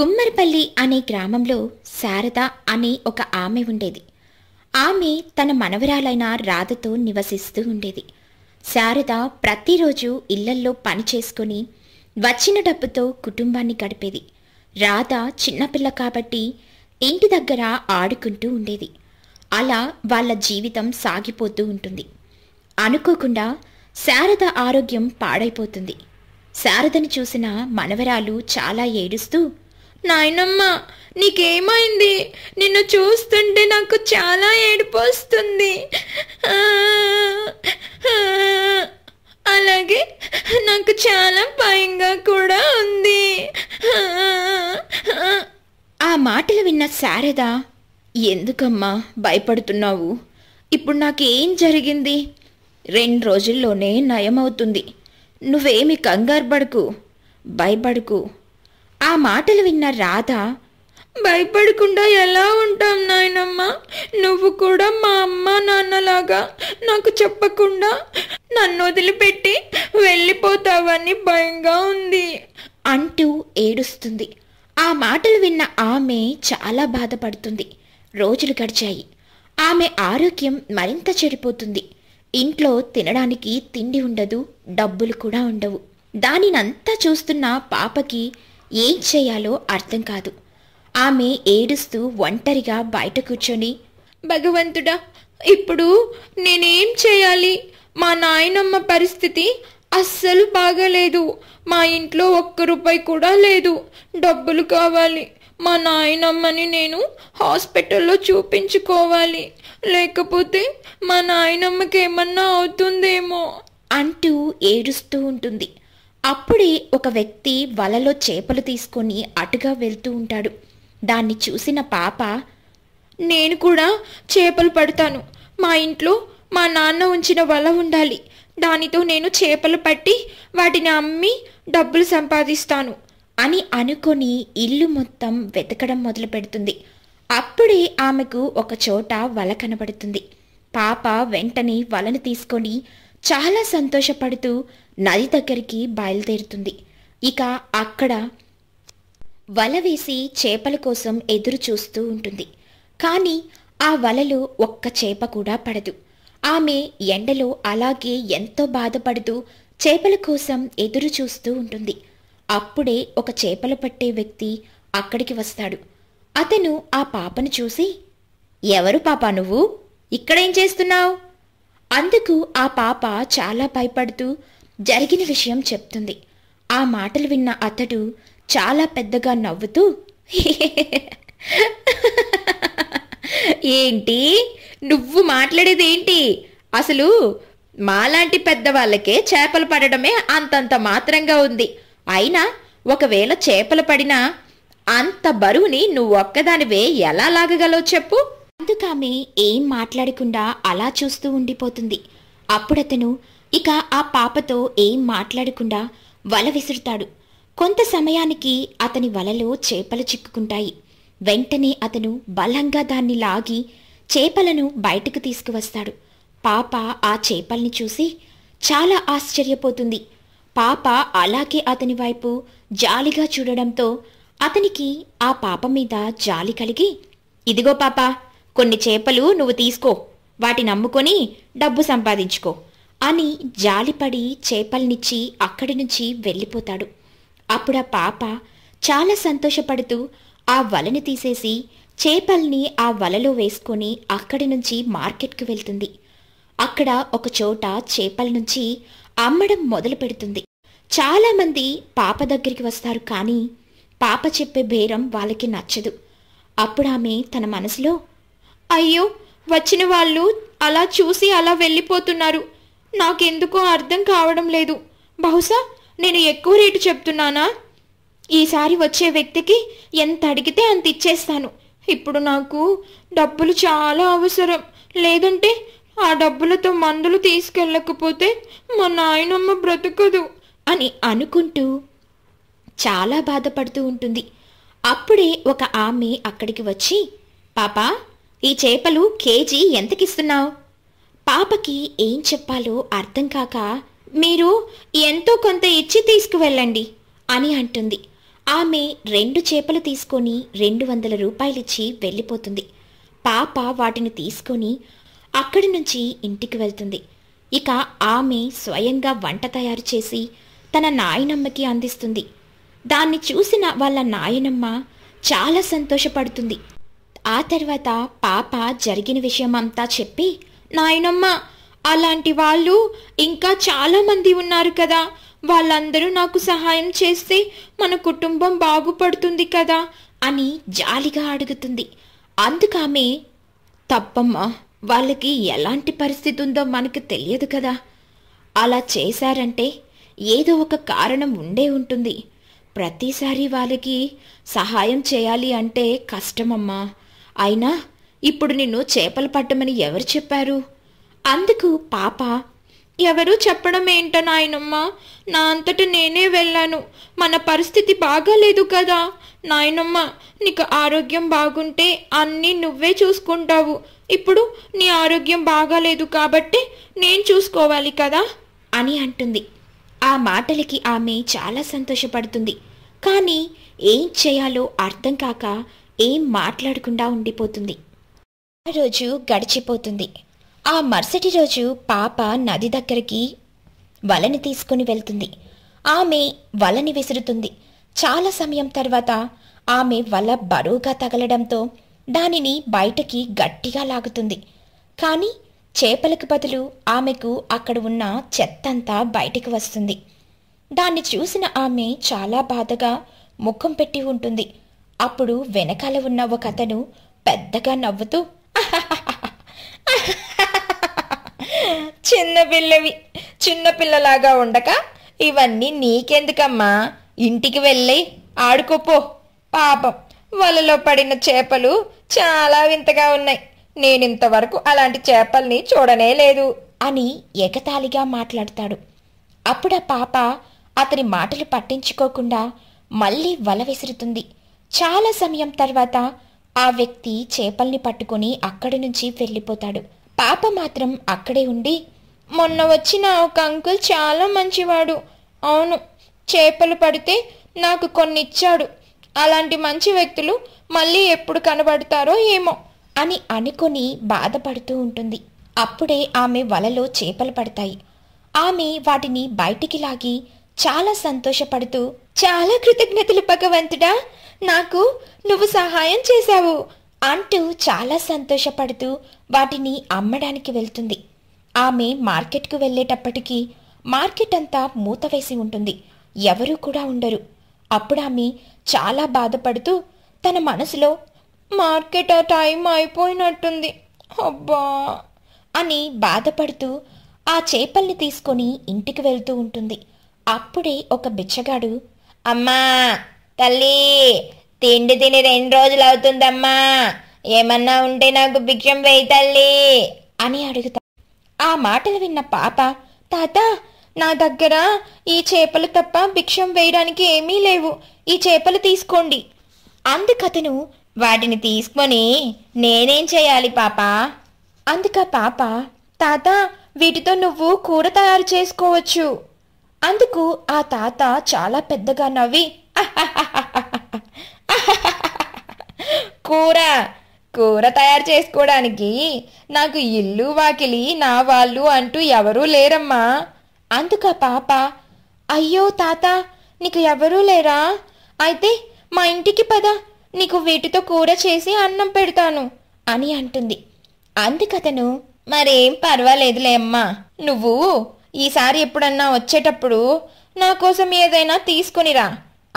కుమ్మరిపల్లి అనే గ్రామంలో శారద అనే ఒక ఆమె ఉండేది ఆమె తన మనవరాలైన రాధతో నివసిస్తూ ఉండేది శారద ప్రతిరోజు ఇళ్లల్లో పని వచ్చిన డబ్బుతో కుటుంబాన్ని గడిపేది రాధ చిన్నపిల్ల కాబట్టి ఇంటి దగ్గర ఆడుకుంటూ ఉండేది అలా వాళ్ళ జీవితం సాగిపోతూ ఉంటుంది అనుకోకుండా శారద ఆరోగ్యం పాడైపోతుంది శారదను చూసిన మనవరాలు చాలా ఏడుస్తూ నాయనమ్మ నీకేమైంది నిన్ను చూస్తుంటే నాకు చాలా ఏడుపు వస్తుంది అలాగే నాకు చాలా భయంగా కూడా ఉంది ఆ మాటలు విన్న శారదా ఎందుకమ్మా భయపడుతున్నావు ఇప్పుడు నాకేం జరిగింది రెండు రోజుల్లోనే నయమవుతుంది నువ్వేమి కంగారు పడకు భయపడకు ఆ మాటలు విన్న రాధ భయపడకుండా ఎలా ఉంటాం నాయనమ్మ నువ్వు కూడా మా అమ్మ నాన్నలాగా నాకు చెప్పకుండా నన్ను వదిలిపెట్టి వెళ్ళిపోతావని భయంగా ఉంది అంటూ ఏడుస్తుంది ఆ మాటలు విన్న ఆమె చాలా బాధపడుతుంది రోజులు గడిచాయి ఆమె ఆరోగ్యం మరింత చెడిపోతుంది ఇంట్లో తినడానికి తిండి ఉండదు డబ్బులు కూడా ఉండవు దానినంతా చూస్తున్న పాపకి ఏం చేయాలో అర్థం కాదు ఆమె ఏడుస్తూ ఒంటరిగా బయట కూర్చొని భగవంతుడా ఇప్పుడు నేనేం చేయాలి మా నాయనమ్మ పరిస్థితి అస్సలు బాగలేదు మా ఇంట్లో ఒక్క రూపాయి కూడా లేదు డబ్బులు కావాలి మా నాయనమ్మని నేను హాస్పిటల్లో చూపించుకోవాలి లేకపోతే మా నాయనమ్మకి ఏమన్నా అవుతుందేమో అంటూ ఏడుస్తూ ఉంటుంది అప్పుడే ఒక వ్యక్తి వలలో చేపలు తీసుకొని అటుగా వెళ్తూ ఉంటాడు దాన్ని చూసిన పాప నేను కూడా చేపలు పడతాను మా ఇంట్లో మా నాన్న ఉంచిన వల ఉండాలి దానితో నేను చేపలు పట్టి వాటిని అమ్మి డబ్బులు సంపాదిస్తాను అని అనుకొని ఇల్లు మొత్తం వెతకడం మొదలు పెడుతుంది అప్పుడే ఆమెకు ఒక చోట వల కనబడుతుంది పాప వెంటనే వలను తీసుకొని చాలా సంతోషపడుతూ నది దగ్గరికి బయలుదేరుతుంది ఇక అక్కడ వల వేసి చేపల కోసం ఎదురు చూస్తూ ఉంటుంది కానీ ఆ వలలో ఒక్క చేప కూడా పడదు ఆమె ఎండలో అలాగే ఎంతో బాధపడుతూ చేపల కోసం ఎదురు చూస్తూ ఉంటుంది అప్పుడే ఒక చేపలు పట్టే వ్యక్తి అక్కడికి వస్తాడు అతను ఆ పాపను చూసి ఎవరు పాప నువ్వు ఇక్కడేం చేస్తున్నావు అందుకు ఆ పాప చాలా భయపడుతూ జరిగిన విషయం చెప్తుంది ఆ మాటలు విన్న అతడు చాలా పెద్దగా నవ్వుతూ ఏంటి నువ్వు మాట్లాడేది ఏంటి అసలు మాలాంటి పెద్దవాళ్ళకే చేపలు పడడమే అంతంత మాత్రంగా ఉంది అయినా ఒకవేళ చేపలు పడినా అంత బరువుని నువ్వు ఒక్కదానివే ఎలా లాగగలవు చెప్పు అందుకామె ఏం మాట్లాడకుండా అలా చూస్తూ ఉండిపోతుంది అప్పుడతను ఇక ఆ పాపతో ఏం మాట్లాడకుండా వల విసురుతాడు కొంత సమయానికి అతని వలలో చేపలు చిక్కుకుంటాయి వెంటనే అతను బలంగా దాన్ని లాగి చేపలను బయటకు తీసుకువస్తాడు పాప ఆ చేపల్ని చూసి చాలా ఆశ్చర్యపోతుంది పాప అలాగే అతని వైపు జాలిగా చూడడంతో అతనికి ఆ పాప మీద జాలి కలిగి ఇదిగో పాప కొన్ని చేపలు నువ్వు తీసుకో వాటిని అమ్ముకొని డబ్బు సంపాదించుకో అని జాలిపడి చేపల్నిచ్చి అక్కడి నుంచి వెళ్ళిపోతాడు ఆ పాప చాలా సంతోషపడుతూ ఆ వలని తీసేసి చేపల్ని ఆ వలలో వేసుకొని అక్కడి నుంచి మార్కెట్కు వెళ్తుంది అక్కడ ఒక చోట చేపల నుంచి అమ్మడం మొదలు పెడుతుంది చాలామంది పాప దగ్గరికి వస్తారు కానీ పాప చెప్పే బేరం వాళ్ళకి నచ్చదు అప్పుడు ఆమె తన మనసులో అయ్యో వచ్చిన వాళ్ళు అలా చూసి అలా వెళ్ళిపోతున్నారు నాకెందుకో అర్థం కావడం లేదు బహుశా నేను ఎక్కువ రేటు చెప్తున్నానా ఈసారి వచ్చే వ్యక్తికి ఎంత అడిగితే అంత ఇచ్చేస్తాను ఇప్పుడు నాకు డబ్బులు చాలా అవసరం లేదంటే ఆ డబ్బులతో మందులు తీసుకెళ్ళకపోతే మా నాయనమ్మ బ్రతకదు అని అనుకుంటూ చాలా బాధపడుతూ ఉంటుంది అప్పుడే ఒక ఆమె అక్కడికి వచ్చి పాపా ఈ చేపలు కేజీ ఎంతకిస్తున్నావు పాపకి ఏం చెప్పాలో అర్థం కాక మీరు ఎంతో కొంత ఇచ్చి తీసుకువెళ్ళండి అని అంటుంది ఆమె రెండు చేపలు తీసుకొని రెండు వందల రూపాయలిచ్చి వెళ్ళిపోతుంది పాప వాటిని తీసుకొని అక్కడి నుంచి ఇంటికి వెళ్తుంది ఇక ఆమె స్వయంగా వంట తయారు చేసి తన నాయనమ్మకి అందిస్తుంది దాన్ని చూసిన వాళ్ళ నాయనమ్మ చాలా సంతోషపడుతుంది ఆ తర్వాత పాప జరిగిన విషయం అంతా చెప్పి నాయనమ్మ అలాంటి వాళ్ళు ఇంకా చాలామంది ఉన్నారు కదా వాళ్ళందరూ నాకు సహాయం చేస్తే మన కుటుంబం బాగుపడుతుంది కదా అని జాలిగా అడుగుతుంది అందుకామె తప్పమ్మా వాళ్ళకి ఎలాంటి పరిస్థితి ఉందో మనకు తెలియదు కదా అలా చేశారంటే ఏదో ఒక కారణం ఉండే ఉంటుంది ప్రతిసారి వాళ్ళకి సహాయం చేయాలి అంటే కష్టమమ్మా అయినా ఇప్పుడు నిన్ను చేపలు పట్టమని ఎవరు చెప్పారు అందుకు పాప ఎవరు చెప్పడం ఏంటో నాయనమ్మ నా అంతట నేనే వెళ్ళాను మన పరిస్థితి బాగాలేదు కదా నాయనమ్మ నీకు ఆరోగ్యం బాగుంటే అన్నీ నువ్వే చూసుకుంటావు ఇప్పుడు నీ ఆరోగ్యం బాగాలేదు కాబట్టి నేను చూసుకోవాలి కదా అని అంటుంది ఆ మాటలకి ఆమె చాలా సంతోషపడుతుంది కానీ ఏం చేయాలో అర్థం కాక ఏం మాట్లాడకుండా ఉండిపోతుంది రోజు గడిచిపోతుంది ఆ మరుసటి రోజు పాప నది దగ్గరికి వలని తీసుకుని వెళ్తుంది ఆమె వలని విసురుతుంది చాలా సమయం తర్వాత ఆమె వల బరువుగా తగలడంతో దానిని బయటకి గట్టిగా లాగుతుంది కానీ చేపలకు బదులు ఆమెకు అక్కడ ఉన్న చెత్తంతా బయటికి వస్తుంది దాన్ని చూసిన ఆమె చాలా బాధగా ముఖం పెట్టి ఉంటుంది అప్పుడు వెనకాల ఉన్న ఒక అతను పెద్దగా నవ్వుతూ చిన్నపిల్లవి చిన్నపిల్లలాగా ఉండక ఇవన్నీ నీకెందుకమ్మా ఇంటికి వెళ్ళి ఆడుకోపో పాపం వలలో పడిన చేపలు చాలా వింతగా ఉన్నాయి నేనింతవరకు అలాంటి చేపల్ని చూడనే లేదు అని ఎగతాళిగా మాట్లాడతాడు అప్పుడు పాప అతని మాటలు పట్టించుకోకుండా మళ్ళీ వల విసురుతుంది చాలా సమయం తర్వాత ఆ వ్యక్తి చేపల్ని పట్టుకుని అక్కడి నుంచి వెళ్ళిపోతాడు పాప మాత్రం అక్కడే ఉండి మొన్న వచ్చిన ఒక అంకుల్ చాలా మంచివాడు అవును చేపలు పడితే నాకు కొన్ని ఇచ్చాడు అలాంటి మంచి వ్యక్తులు మళ్ళీ ఎప్పుడు కనబడతారో ఏమో అని అనుకుని బాధపడుతూ ఉంటుంది అప్పుడే ఆమె వలలో చేపలు పడతాయి ఆమె వాటిని బయటికి లాగి చాలా సంతోషపడుతూ చాలా కృతజ్ఞతలు భగవంతుడా నాకు నువ్వు సహాయం చేశావు అంటూ చాలా సంతోషపడుతూ వాటిని అమ్మడానికి వెళ్తుంది ఆమె మార్కెట్కు వెళ్ళేటప్పటికీ మార్కెట్ అంతా మూతవేసి ఉంటుంది ఎవరూ కూడా ఉండరు అప్పుడు ఆమె చాలా బాధపడుతూ తన మనసులో మార్కెట్ ఆ టైం అయిపోయినట్టుంది అబ్బా అని బాధపడుతూ ఆ చేపల్ని తీసుకొని ఇంటికి వెళ్తూ ఉంటుంది అప్పుడే ఒక బిచ్చగాడు అమ్మా తల్లి తిండి తిని రెండు రోజులు అవుతుందమ్మా ఏమన్నా ఉంటే నాకు భిక్షం వేయి తల్లి అని అడుగుతా ఆ మాటలు విన్న పాప తాత నా దగ్గర ఈ చేపలు తప్ప భిక్షం వేయడానికి ఏమీ లేవు ఈ చేపలు తీసుకోండి అందుకతను వాటిని తీసుకొని నేనేం చేయాలి పాప అందుక పాప తాత వీటితో నువ్వు కూర తయారు చేసుకోవచ్చు అందుకు ఆ తాత చాలా పెద్దగా నవ్వి కూర కూర తయారు చేసుకోవడానికి నాకు ఇల్లు వాకిలి నా వాళ్ళు అంటూ ఎవరూ లేరమ్మా అందుక పాప అయ్యో తాత నీకు ఎవరూ లేరా అయితే మా ఇంటికి పద నీకు వీటితో కూర చేసి అన్నం పెడతాను అని అంటుంది అందుకతను మరేం పర్వాలేదులే అమ్మా నువ్వు ఈసారి ఎప్పుడన్నా వచ్చేటప్పుడు నా కోసం ఏదైనా తీసుకునిరా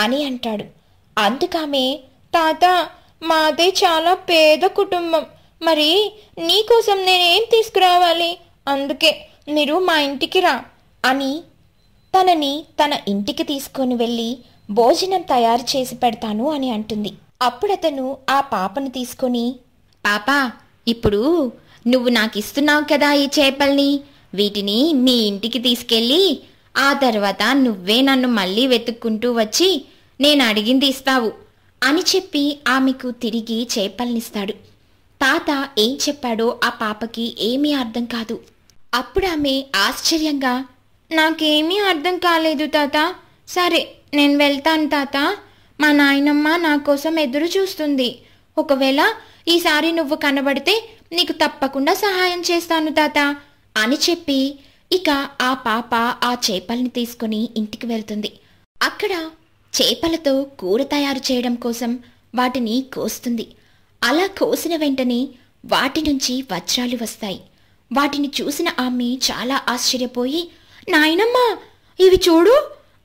అని అంటాడు అందుకామె తాత మాది చాలా పేద కుటుంబం మరి నీకోసం నేనేం తీసుకురావాలి అందుకే మీరు మా ఇంటికి రా అని తనని తన ఇంటికి తీసుకొని వెళ్ళి భోజనం తయారు చేసి పెడతాను అని అంటుంది అప్పుడతను ఆ పాపను తీసుకొని పాపా ఇప్పుడు నువ్వు నాకు ఇస్తున్నావు కదా ఈ చేపల్ని వీటిని మీ ఇంటికి తీసుకెళ్ళి ఆ తర్వాత నువ్వే నన్ను మళ్ళీ వెతుక్కుంటూ వచ్చి నేను అడిగింది ఇస్తావు అని చెప్పి ఆమెకు తిరిగి చేపల్నిస్తాడు తాత ఏం చెప్పాడో ఆ పాపకి ఏమీ అర్థం కాదు అప్పుడు ఆమె ఆశ్చర్యంగా నాకేమీ అర్థం కాలేదు తాత సరే నేను వెళ్తాను తాత మా నాయనమ్మ నా కోసం ఎదురు చూస్తుంది ఒకవేళ ఈసారి నువ్వు కనబడితే నీకు తప్పకుండా సహాయం చేస్తాను తాత అని చెప్పి ఇక ఆ పాప ఆ చేపల్ని తీసుకుని ఇంటికి వెళ్తుంది అక్కడ చేపలతో కూర తయారు చేయడం కోసం వాటిని కోస్తుంది అలా కోసిన వెంటనే వాటి నుంచి వజ్రాలు వస్తాయి వాటిని చూసిన ఆమె చాలా ఆశ్చర్యపోయి నాయనమ్మా ఇవి చూడు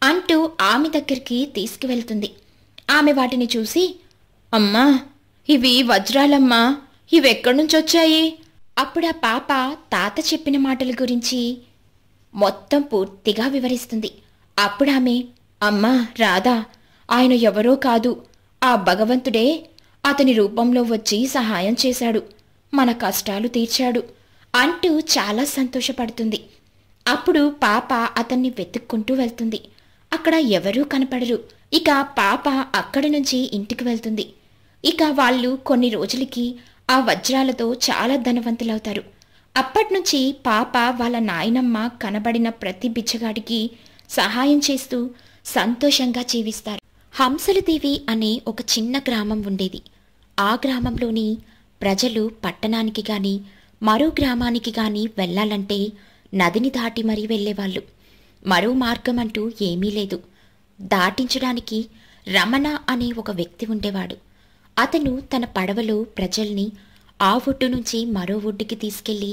అంటూ ఆమె దగ్గరికి తీసుకువెళ్తుంది ఆమె వాటిని చూసి అమ్మా ఇవి వజ్రాలమ్మా ఇవెక్కడి నుంచి వచ్చాయి అప్పుడు ఆ పాప తాత చెప్పిన మాటల గురించి మొత్తం పూర్తిగా వివరిస్తుంది అప్పుడు ఆమె అమ్మా రాధా ఆయన ఎవరో కాదు ఆ భగవంతుడే అతని రూపంలో వచ్చి సహాయం చేశాడు మన కష్టాలు తీర్చాడు అంటూ చాలా సంతోషపడుతుంది అప్పుడు పాప అతన్ని వెతుక్కుంటూ వెళ్తుంది అక్కడ ఎవరూ కనపడరు ఇక పాప అక్కడి నుంచి ఇంటికి వెళ్తుంది ఇక వాళ్ళు కొన్ని రోజులకి ఆ వజ్రాలతో చాలా ధనవంతులవుతారు అప్పటినుంచి పాప వాళ్ళ నాయనమ్మ కనబడిన ప్రతి బిచ్చగాడికి సహాయం చేస్తూ సంతోషంగా జీవిస్తారు హంసలదేవి అనే ఒక చిన్న గ్రామం ఉండేది ఆ గ్రామంలోని ప్రజలు పట్టణానికి గాని మరో గ్రామానికి గాని వెళ్ళాలంటే నదిని దాటి మరీ వెళ్ళేవాళ్ళు మరో మార్గం అంటూ ఏమీ లేదు దాటించడానికి రమణ అనే ఒక వ్యక్తి ఉండేవాడు అతను తన పడవలో ప్రజల్ని ఆ ఒడ్డు నుంచి మరో ఒడ్డుకి తీసుకెళ్లి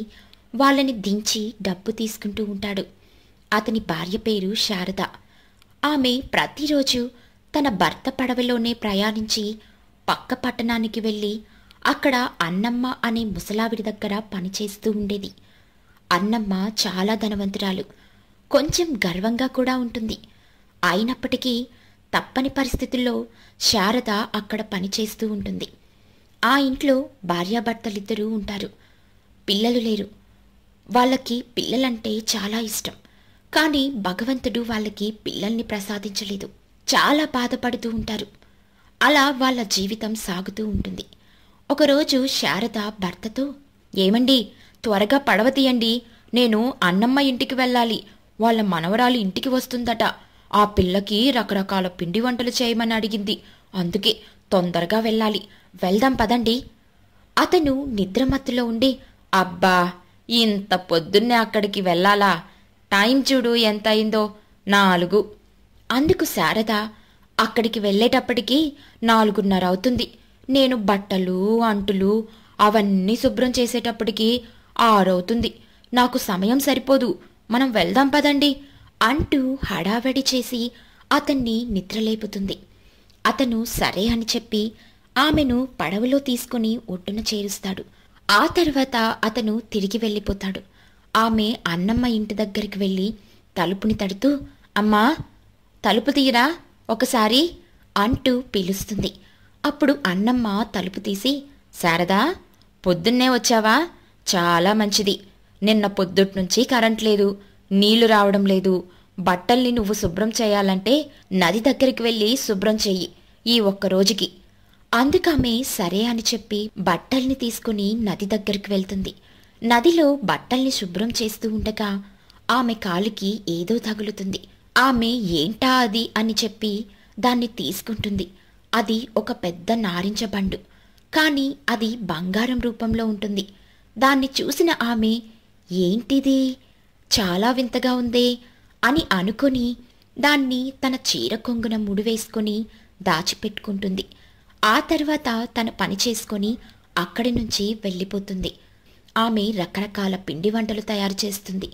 వాళ్ళని దించి డబ్బు తీసుకుంటూ ఉంటాడు అతని భార్య పేరు శారద ఆమె ప్రతిరోజు తన భర్త పడవలోనే ప్రయాణించి పక్క పట్టణానికి వెళ్ళి అక్కడ అన్నమ్మ అనే ముసలావిడి దగ్గర పనిచేస్తూ ఉండేది అన్నమ్మ చాలా ధనవంతురాలు కొంచెం గర్వంగా కూడా ఉంటుంది అయినప్పటికీ తప్పని పరిస్థితుల్లో శారద అక్కడ పనిచేస్తూ ఉంటుంది ఆ ఇంట్లో భార్యాభర్తలిద్దరూ ఉంటారు పిల్లలు లేరు వాళ్ళకి పిల్లలంటే చాలా ఇష్టం కానీ భగవంతుడు వాళ్ళకి పిల్లల్ని ప్రసాదించలేదు చాలా బాధపడుతూ ఉంటారు అలా వాళ్ళ జీవితం సాగుతూ ఉంటుంది ఒకరోజు శారద భర్తతో ఏమండి త్వరగా పడవ తీయండి నేను అన్నమ్మ ఇంటికి వెళ్ళాలి వాళ్ళ మనవరాలు ఇంటికి వస్తుందట ఆ పిల్లకి రకరకాల పిండి వంటలు చేయమని అడిగింది అందుకే తొందరగా వెళ్ళాలి వెళ్దాం పదండి అతను నిద్రమత్తులో ఉండి అబ్బా ఇంత పొద్దున్నే అక్కడికి వెళ్ళాలా టైం చూడు ఎంత అయిందో నాలుగు అందుకు శారద అక్కడికి వెళ్ళేటప్పటికీ నాలుగున్నర అవుతుంది నేను బట్టలు అంటులు అవన్నీ శుభ్రం చేసేటప్పటికీ ఆరవుతుంది నాకు సమయం సరిపోదు మనం వెళ్దాం పదండి అంటూ హడావడి చేసి అతన్ని నిద్రలేపుతుంది అతను సరే అని చెప్పి ఆమెను పడవలో తీసుకుని ఒడ్డున చేరుస్తాడు ఆ తర్వాత అతను తిరిగి వెళ్ళిపోతాడు ఆమె అన్నమ్మ ఇంటి దగ్గరికి వెళ్ళి తలుపుని తడుతూ అమ్మా తలుపు తీయరా ఒకసారి అంటూ పిలుస్తుంది అప్పుడు అన్నమ్మ తలుపు తీసి శారదా పొద్దున్నే వచ్చావా చాలా మంచిది నిన్న పొద్దుట్నుంచి కరెంట్ లేదు నీళ్లు రావడం లేదు బట్టల్ని నువ్వు శుభ్రం చేయాలంటే నది దగ్గరికి వెళ్ళి శుభ్రం చెయ్యి ఈ ఒక్క రోజుకి అందుకమే సరే అని చెప్పి బట్టల్ని తీసుకుని నది దగ్గరికి వెళ్తుంది నదిలో బట్టల్ని శుభ్రం చేస్తూ ఉండగా ఆమె కాలుకి ఏదో తగులుతుంది ఆమె ఏంటా అది అని చెప్పి దాన్ని తీసుకుంటుంది అది ఒక పెద్ద నారింజ బండు కానీ అది బంగారం రూపంలో ఉంటుంది దాన్ని చూసిన ఆమె ఏంటిది చాలా వింతగా ఉందే అని అనుకుని దాన్ని తన చీర కొంగున ముడివేసుకుని దాచిపెట్టుకుంటుంది ఆ తర్వాత తన పని చేసుకొని అక్కడి నుంచి వెళ్ళిపోతుంది ఆమె రకరకాల పిండి వంటలు తయారు చేస్తుంది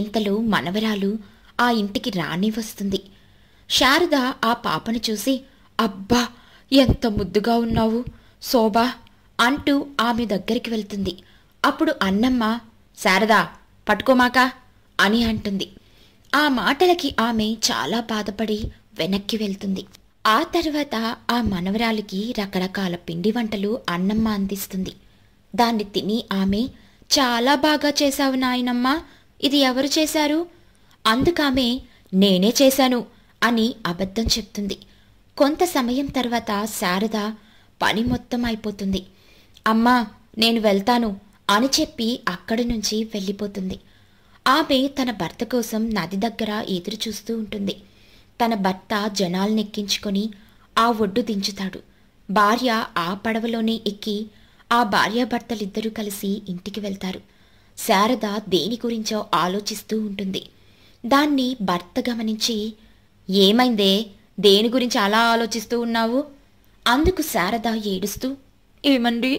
ఇంతలో మనవరాలు ఆ ఇంటికి రాణి వస్తుంది శారద ఆ పాపను చూసి అబ్బా ఎంత ముద్దుగా ఉన్నావు శోభా అంటూ ఆమె దగ్గరికి వెళ్తుంది అప్పుడు అన్నమ్మ శారదా పట్టుకోమాక అని అంటుంది ఆ మాటలకి ఆమె చాలా బాధపడి వెనక్కి వెళ్తుంది ఆ తర్వాత ఆ మనవరాలికి రకరకాల పిండి వంటలు అన్నమ్మ అందిస్తుంది దాన్ని తిని ఆమె చాలా బాగా చేశావు నాయనమ్మా ఇది ఎవరు చేశారు అందుకామె నేనే చేశాను అని అబద్ధం చెప్తుంది కొంత సమయం తర్వాత శారద పని మొత్తం అయిపోతుంది అమ్మా నేను వెళ్తాను అని చెప్పి అక్కడి నుంచి వెళ్ళిపోతుంది ఆమె తన భర్త కోసం నది దగ్గర ఎదురు చూస్తూ ఉంటుంది తన భర్త జనాల్నెక్కించుకొని ఆ ఒడ్డు దించుతాడు భార్య ఆ పడవలోనే ఎక్కి ఆ భార్యాభర్తలిద్దరూ కలిసి ఇంటికి వెళ్తారు శారద దేని గురించో ఆలోచిస్తూ ఉంటుంది దాన్ని భర్త గమనించి ఏమైందే దేని గురించి అలా ఆలోచిస్తూ ఉన్నావు అందుకు శారద ఏడుస్తూ ఏమండి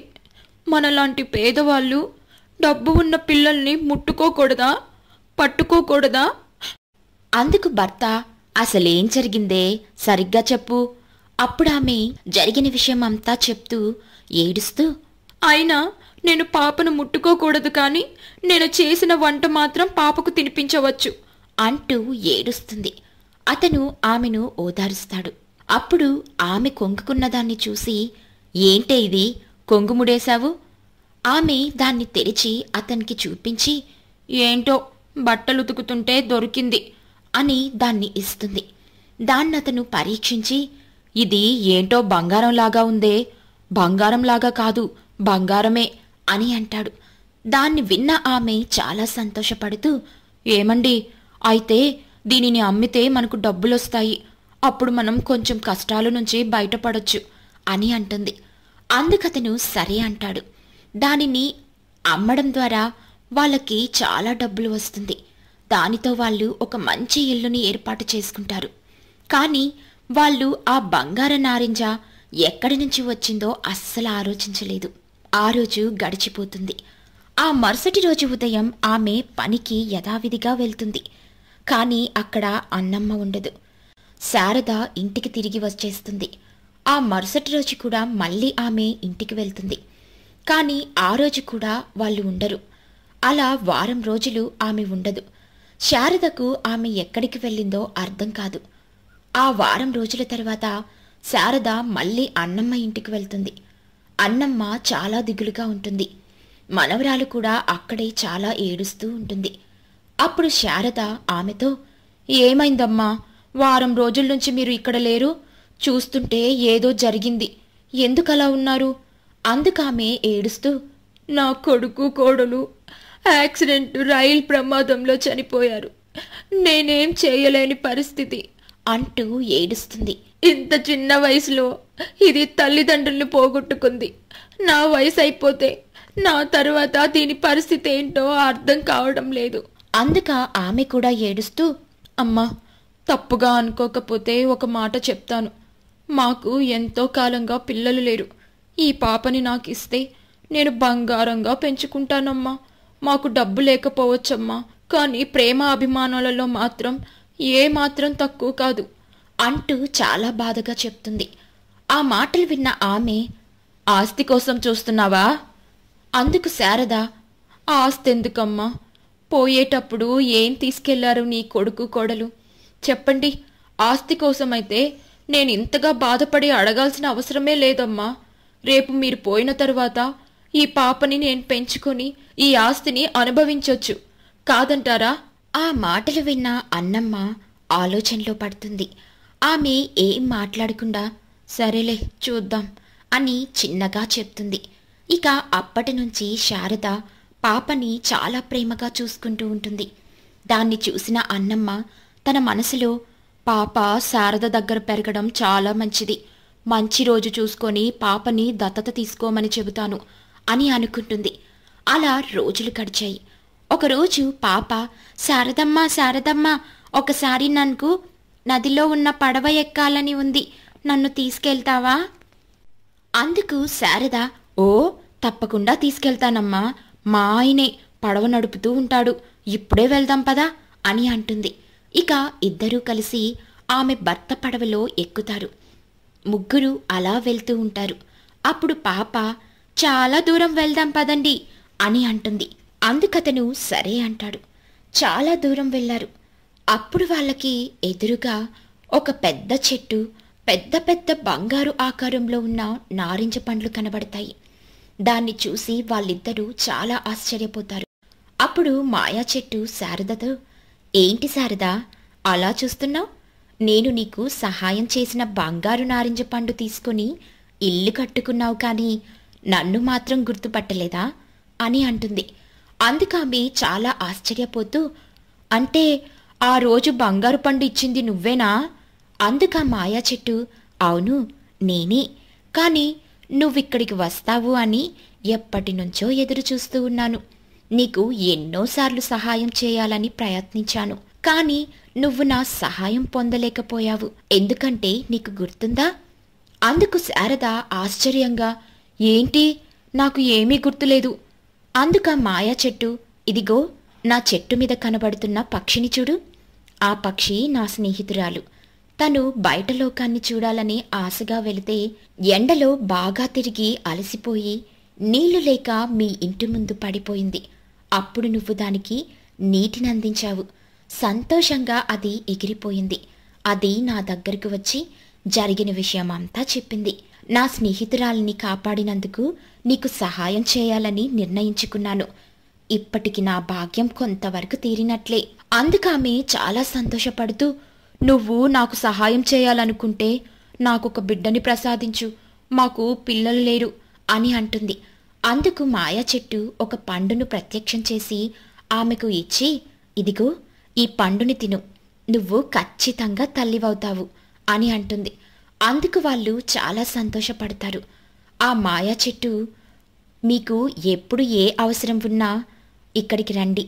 మనలాంటి పేదవాళ్ళు డబ్బు ఉన్న పిల్లల్ని ముట్టుకోకూడదా పట్టుకోకూడదా అందుకు భర్త అసలేం జరిగిందే సరిగ్గా చెప్పు అప్పుడామె జరిగిన విషయం అంతా చెప్తూ ఏడుస్తూ అయినా నేను పాపను ముట్టుకోకూడదు కానీ నేను చేసిన వంట మాత్రం పాపకు తినిపించవచ్చు అంటూ ఏడుస్తుంది అతను ఆమెను ఓదారుస్తాడు అప్పుడు ఆమె కొంగుకున్నదాన్ని చూసి ఏంటే ఇది కొంగుముడేశావు ముడేశావు ఆమె దాన్ని తెరిచి అతనికి చూపించి ఏంటో బట్టలుతుకుతుంటే దొరికింది అని దాన్ని ఇస్తుంది దాన్నతను పరీక్షించి ఇది ఏంటో బంగారంలాగా ఉందే బంగారంలాగా కాదు బంగారమే అని అంటాడు దాన్ని విన్న ఆమె చాలా సంతోషపడుతూ ఏమండి అయితే దీనిని అమ్మితే మనకు డబ్బులొస్తాయి అప్పుడు మనం కొంచెం కష్టాల నుంచి బయటపడొచ్చు అని అంటుంది అందుకతను సరే అంటాడు దానిని అమ్మడం ద్వారా వాళ్ళకి చాలా డబ్బులు వస్తుంది దానితో వాళ్ళు ఒక మంచి ఇల్లుని ఏర్పాటు చేసుకుంటారు కానీ వాళ్ళు ఆ బంగార నారింజ ఎక్కడి నుంచి వచ్చిందో అస్సలు ఆలోచించలేదు ఆ రోజు గడిచిపోతుంది ఆ మరుసటి రోజు ఉదయం ఆమె పనికి యథావిధిగా వెళ్తుంది కానీ అక్కడ అన్నమ్మ ఉండదు శారద ఇంటికి తిరిగి వచ్చేస్తుంది ఆ మరుసటి రోజు కూడా మళ్ళీ ఆమె ఇంటికి వెళ్తుంది కానీ ఆ రోజు కూడా వాళ్ళు ఉండరు అలా వారం రోజులు ఆమె ఉండదు శారదకు ఆమె ఎక్కడికి వెళ్ళిందో అర్థం కాదు ఆ వారం రోజుల తర్వాత శారద మళ్ళీ అన్నమ్మ ఇంటికి వెళ్తుంది అన్నమ్మ చాలా దిగులుగా ఉంటుంది మనవరాలు కూడా అక్కడే చాలా ఏడుస్తూ ఉంటుంది అప్పుడు శారద ఆమెతో ఏమైందమ్మా వారం రోజుల నుంచి మీరు ఇక్కడ లేరు చూస్తుంటే ఏదో జరిగింది ఎందుకలా ఉన్నారు అందుకామె ఏడుస్తూ నా కొడుకు కోడలు యాక్సిడెంట్ రైలు ప్రమాదంలో చనిపోయారు నేనేం చేయలేని పరిస్థితి అంటూ ఏడుస్తుంది ఇంత చిన్న వయసులో ఇది తల్లిదండ్రుల్ని పోగొట్టుకుంది నా వయసు అయిపోతే నా తరువాత దీని పరిస్థితి ఏంటో అర్థం కావడం లేదు అందుక ఆమె కూడా ఏడుస్తూ అమ్మా తప్పుగా అనుకోకపోతే ఒక మాట చెప్తాను మాకు ఎంతో కాలంగా పిల్లలు లేరు ఈ పాపని నాకు ఇస్తే నేను బంగారంగా పెంచుకుంటానమ్మా మాకు డబ్బు లేకపోవచ్చమ్మా కానీ ప్రేమ అభిమానాలలో మాత్రం ఏమాత్రం తక్కువ కాదు అంటూ చాలా బాధగా చెప్తుంది ఆ మాటలు విన్న ఆమె ఆస్తి కోసం చూస్తున్నావా అందుకు శారద ఆస్తి ఎందుకమ్మా పోయేటప్పుడు ఏం తీసుకెళ్లారు నీ కొడుకు కోడలు చెప్పండి ఆస్తి కోసమైతే నేను ఇంతగా బాధపడి అడగాల్సిన అవసరమే లేదమ్మా రేపు మీరు పోయిన తర్వాత ఈ పాపని నేను పెంచుకొని ఈ ఆస్తిని అనుభవించొచ్చు కాదంటారా ఆ మాటలు విన్న అన్నమ్మ ఆలోచనలో పడుతుంది ఆమె ఏం మాట్లాడకుండా సరేలే చూద్దాం అని చిన్నగా చెప్తుంది ఇక అప్పటి నుంచి శారద పాపని చాలా ప్రేమగా చూసుకుంటూ ఉంటుంది దాన్ని చూసిన అన్నమ్మ తన మనసులో పాప శారద దగ్గర పెరగడం చాలా మంచిది మంచి రోజు చూసుకొని పాపని దత్తత తీసుకోమని చెబుతాను అని అనుకుంటుంది అలా రోజులు గడిచాయి ఒకరోజు పాప శారదమ్మ శారదమ్మ ఒకసారి నన్ను నదిలో ఉన్న పడవ ఎక్కాలని ఉంది నన్ను తీసుకెళ్తావా అందుకు శారద ఓ తప్పకుండా తీసుకెళ్తానమ్మా మా ఆయనే పడవ నడుపుతూ ఉంటాడు ఇప్పుడే వెళ్దాం పదా అని అంటుంది ఇక ఇద్దరూ కలిసి ఆమె భర్త పడవలో ఎక్కుతారు ముగ్గురు అలా వెళ్తూ ఉంటారు అప్పుడు పాప చాలా దూరం వెళ్దాం పదండి అని అంటుంది అందుకతను సరే అంటాడు చాలా దూరం వెళ్ళారు అప్పుడు వాళ్ళకి ఎదురుగా ఒక పెద్ద చెట్టు పెద్ద పెద్ద బంగారు ఆకారంలో ఉన్న నారింజ పండ్లు కనబడతాయి దాన్ని చూసి వాళ్ళిద్దరూ చాలా ఆశ్చర్యపోతారు అప్పుడు మాయా చెట్టు శారదతో ఏంటి శారదా అలా చూస్తున్నావు నేను నీకు సహాయం చేసిన బంగారు నారింజ పండు తీసుకుని ఇల్లు కట్టుకున్నావు కానీ నన్ను మాత్రం గుర్తుపట్టలేదా అని అంటుంది అందుకామె చాలా ఆశ్చర్యపోతూ అంటే ఆ రోజు బంగారు పండు ఇచ్చింది నువ్వేనా అందుక మాయా చెట్టు అవును నేనే కానీ నువ్విక్కడికి వస్తావు అని ఎప్పటినుంచో ఎదురుచూస్తూ ఉన్నాను నీకు ఎన్నోసార్లు సహాయం చేయాలని ప్రయత్నించాను కానీ నువ్వు నా సహాయం పొందలేకపోయావు ఎందుకంటే నీకు గుర్తుందా అందుకు శారద ఆశ్చర్యంగా ఏంటి నాకు ఏమీ గుర్తులేదు అందుక మాయా చెట్టు ఇదిగో నా చెట్టు మీద కనబడుతున్న పక్షిని చూడు ఆ పక్షి నా స్నేహితురాలు తను బయట లోకాన్ని చూడాలని ఆశగా వెళితే ఎండలో బాగా తిరిగి అలసిపోయి నీళ్లు లేక మీ ఇంటి ముందు పడిపోయింది అప్పుడు నువ్వు దానికి నీటిని అందించావు సంతోషంగా అది ఎగిరిపోయింది అది నా దగ్గరకు వచ్చి జరిగిన విషయమంతా చెప్పింది నా స్నేహితురాలిని కాపాడినందుకు నీకు సహాయం చేయాలని నిర్ణయించుకున్నాను ఇప్పటికి నా భాగ్యం కొంతవరకు తీరినట్లే అందుకామె చాలా సంతోషపడుతూ నువ్వు నాకు సహాయం చేయాలనుకుంటే నాకొక బిడ్డని ప్రసాదించు మాకు పిల్లలు లేరు అని అంటుంది అందుకు మాయా చెట్టు ఒక పండును ప్రత్యక్షం చేసి ఆమెకు ఇచ్చి ఇదిగో ఈ పండుని తిను నువ్వు ఖచ్చితంగా తల్లివవుతావు అని అంటుంది అందుకు వాళ్ళు చాలా సంతోషపడతారు ఆ మాయా చెట్టు మీకు ఎప్పుడు ఏ అవసరం ఉన్నా ఇక్కడికి రండి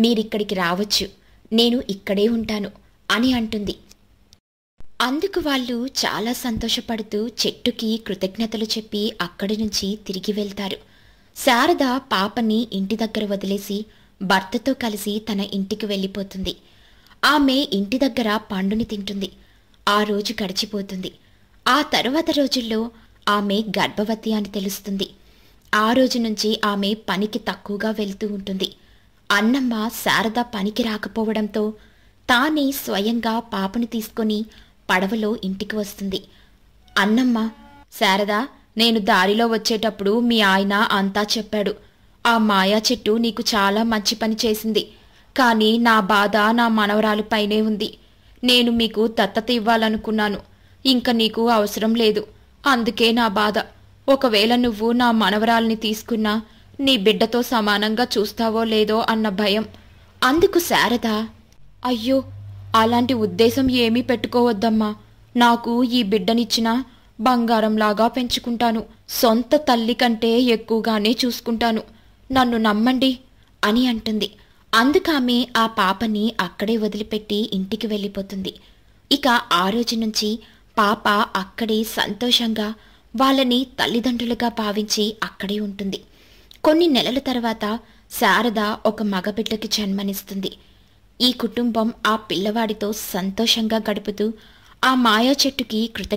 మీరిక్కడికి రావచ్చు నేను ఇక్కడే ఉంటాను అని అంటుంది అందుకు వాళ్ళు చాలా సంతోషపడుతూ చెట్టుకి కృతజ్ఞతలు చెప్పి అక్కడి నుంచి తిరిగి వెళ్తారు శారద పాపని ఇంటి దగ్గర వదిలేసి భర్తతో కలిసి తన ఇంటికి వెళ్ళిపోతుంది ఆమె ఇంటి దగ్గర పండుని తింటుంది ఆ రోజు గడిచిపోతుంది ఆ తర్వాత రోజుల్లో ఆమె గర్భవతి అని తెలుస్తుంది ఆ రోజు నుంచి ఆమె పనికి తక్కువగా వెళ్తూ ఉంటుంది అన్నమ్మ శారద పనికి రాకపోవడంతో తానే స్వయంగా పాపను తీసుకొని పడవలో ఇంటికి వస్తుంది అన్నమ్మ శారద నేను దారిలో వచ్చేటప్పుడు మీ ఆయన అంతా చెప్పాడు ఆ మాయా చెట్టు నీకు చాలా మంచి పని చేసింది కానీ నా బాధ నా మనవరాలుపైనే ఉంది నేను మీకు దత్తత ఇవ్వాలనుకున్నాను ఇంక నీకు అవసరం లేదు అందుకే నా బాధ ఒకవేళ నువ్వు నా మనవరాల్ని తీసుకున్నా నీ బిడ్డతో సమానంగా చూస్తావో లేదో అన్న భయం అందుకు శారద అయ్యో అలాంటి ఉద్దేశం ఏమీ పెట్టుకోవద్దమ్మా నాకు ఈ బిడ్డనిచ్చిన బంగారంలాగా పెంచుకుంటాను సొంత తల్లి కంటే ఎక్కువగానే చూసుకుంటాను నన్ను నమ్మండి అని అంటుంది అందుకామె ఆ పాపని అక్కడే వదిలిపెట్టి ఇంటికి వెళ్ళిపోతుంది ఇక ఆ రోజు నుంచి పాప అక్కడే సంతోషంగా వాళ్ళని తల్లిదండ్రులుగా భావించి అక్కడే ఉంటుంది కొన్ని నెలల తర్వాత శారద ఒక మగబిడ్డకి జన్మనిస్తుంది ఈ కుటుంబం ఆ పిల్లవాడితో సంతోషంగా గడుపుతూ ఆ మాయా చెట్టుకి కృతజ్ఞ